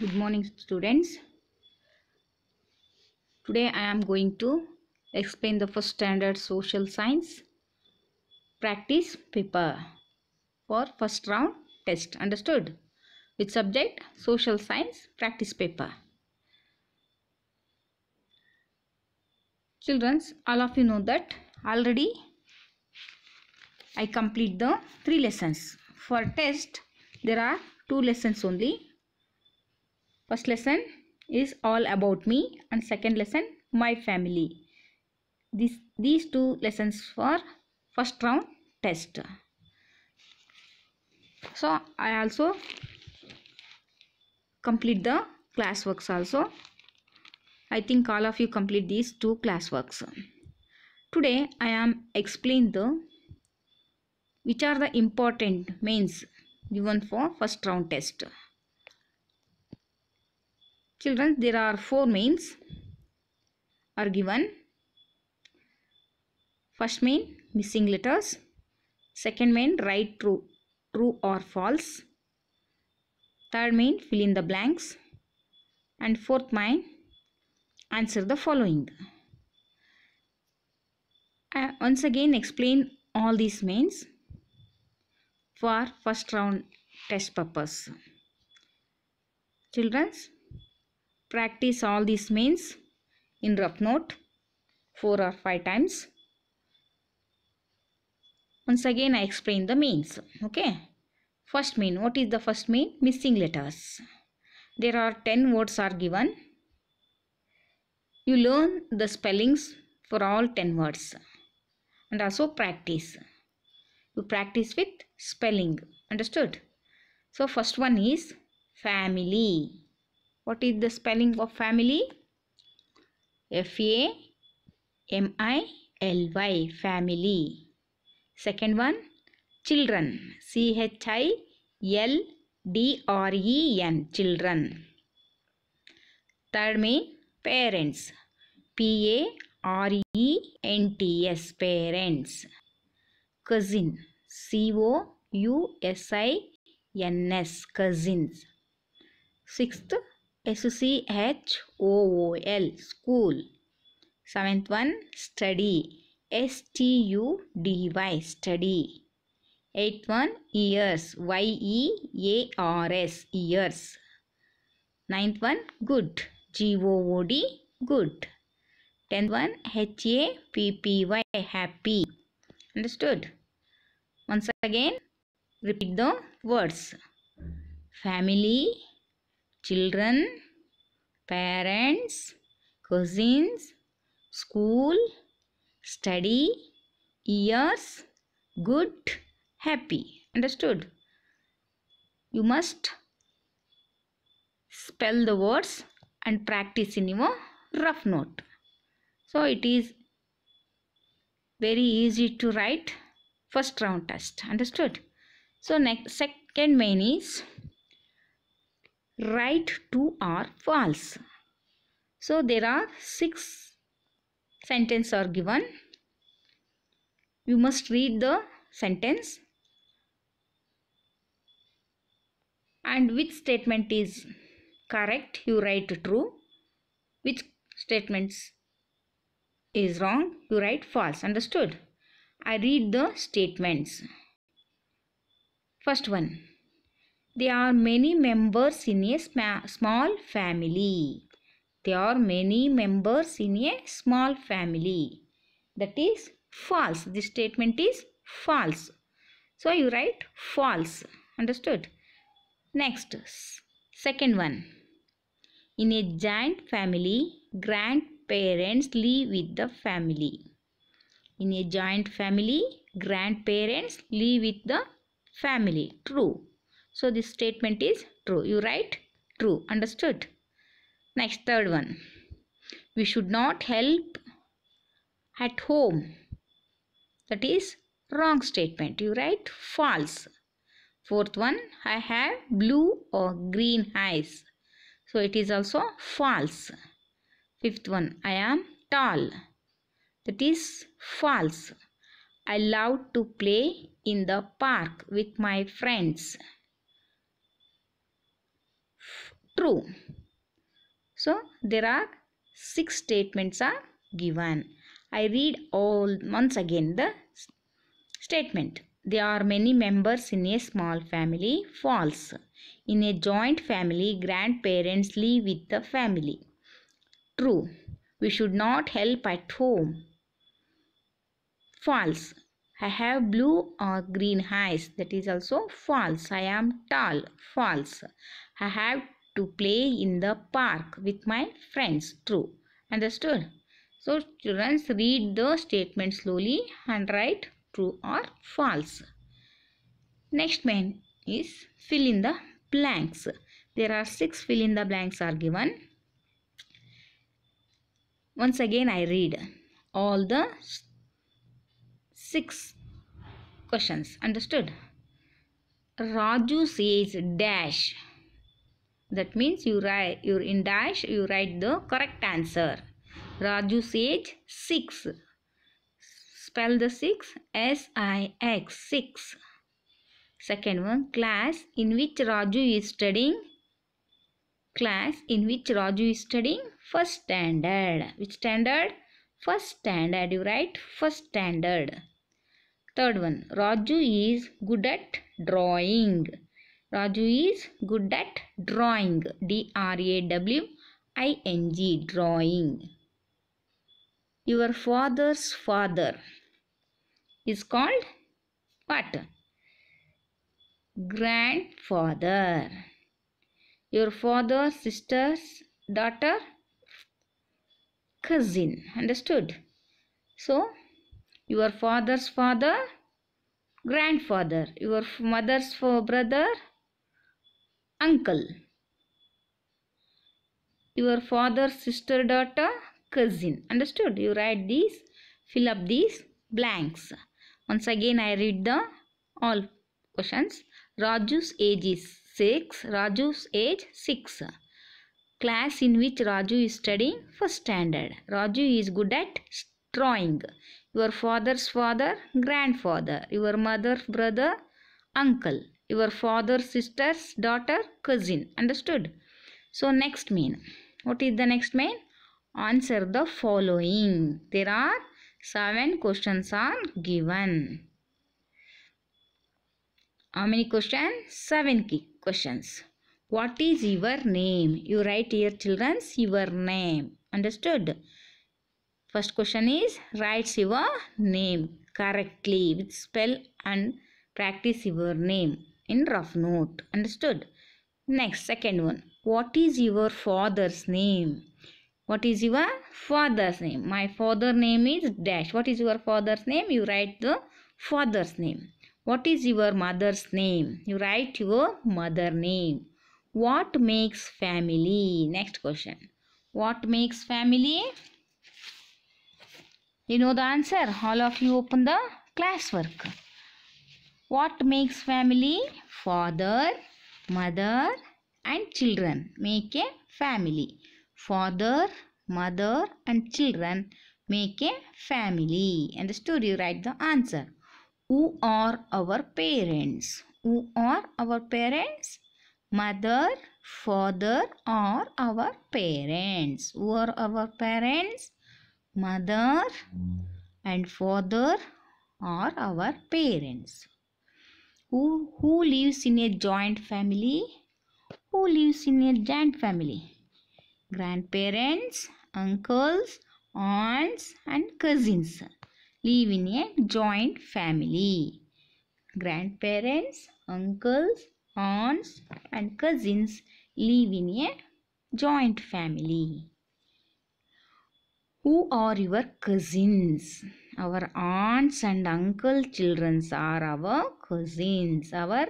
good morning students today i am going to explain the first standard social science practice paper for first round test understood with subject social science practice paper childrens all of you know that already i complete the three lessons for test there are two lessons only First lesson is all about me and second lesson my family. These, these two lessons for first round test. So I also complete the classworks also. I think all of you complete these two classworks. Today I am explain the which are the important mains given for first round test. Children, there are four means are given. First mean missing letters. Second mean write true, true or false. Third mean fill in the blanks. And fourth mean answer the following. I uh, once again explain all these means for first round test purpose. Children's practice all these means in rough note 4 or 5 times once again I explain the means okay first mean what is the first mean missing letters there are 10 words are given you learn the spellings for all 10 words and also practice you practice with spelling understood so first one is family what is the spelling of family f a m i l y family second one children c h i l d r e n children third one, parents p a r e n t s parents cousin c o u s i n s cousins sixth S C H O O L school seventh one study S T U D Y study eight one years Y E A R S years ninth one good G O O D good tenth one H A P P Y happy understood once again repeat the words family children, parents, cousins, school, study, years, good, happy. Understood? You must spell the words and practice in your rough note. So it is very easy to write first round test. Understood? So next second main is right two are false. So there are six sentences are given. You must read the sentence and which statement is correct you write true which statements is wrong you write false understood i read the statements first one there are many members in a small family. There are many members in a small family. That is false. This statement is false. So you write false. Understood? Next, second one. In a giant family, grandparents live with the family. In a joint family, grandparents live with the family. True. So this statement is true. You write true. Understood? Next third one. We should not help at home. That is wrong statement. You write false. Fourth one. I have blue or green eyes. So it is also false. Fifth one. I am tall. That is false. I love to play in the park with my friends true. So there are six statements are given. I read all once again the statement. There are many members in a small family. False. In a joint family, grandparents live with the family. True. We should not help at home. False. I have blue or green eyes. That is also false. I am tall. False. I have to play in the park with my friends. True. Understood? So children read the statement slowly and write true or false. Next man is fill in the blanks. There are six fill in the blanks are given. Once again I read all the six questions. Understood? Raju says dash that means you write, your in dash, you write the correct answer. Raju says 6. Spell the 6 S I X 6. Second one class in which Raju is studying. Class in which Raju is studying first standard. Which standard? First standard. You write first standard. Third one Raju is good at drawing. Raju is good at drawing. D R A W I N G drawing. Your father's father is called what? Grandfather. Your father, sister's daughter, cousin. Understood? So, your father's father, grandfather. Your mother's brother, uncle. Your father, sister, daughter, cousin. Understood? You write these, fill up these blanks. Once again, I read the all questions. Raju's age is 6. Raju's age 6. Class in which Raju is studying first standard. Raju is good at drawing. Your father's father, grandfather. Your mother's brother, uncle your father sister's daughter cousin understood so next mean what is the next mean answer the following there are seven questions are given how many questions seven key questions what is your name you write here children's your name understood first question is write your name correctly with spell and practice your name in rough note. Understood? Next, second one. What is your father's name? What is your father's name? My father name is dash. What is your father's name? You write the father's name. What is your mother's name? You write your mother name. What makes family? Next question. What makes family? You know the answer. All of you open the classwork. What makes family? Father, mother and children make a family. Father, mother and children make a family. And the story write the answer. Who are our parents? Who are our parents? Mother, father are our parents. Who are our parents? Mother and father are our parents who who lives in a joint family who lives in a joint family grandparents uncles aunts and cousins live in a joint family grandparents uncles aunts and cousins live in a joint family who are your cousins our aunts and uncle children are our cousins our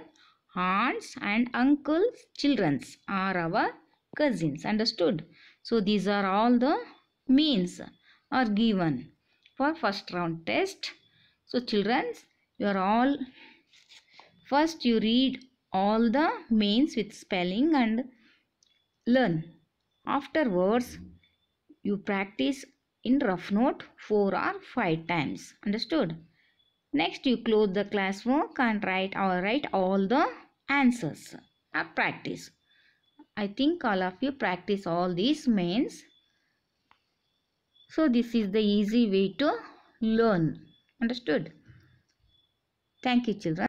aunts and uncles children are our cousins understood so these are all the means are given for first round test so children you are all first you read all the means with spelling and learn afterwards you practice in rough note 4 or 5 times. Understood? Next you close the classwork and write or uh, write all the answers A practice. I think all of you practice all these means. So this is the easy way to learn. Understood? Thank you children.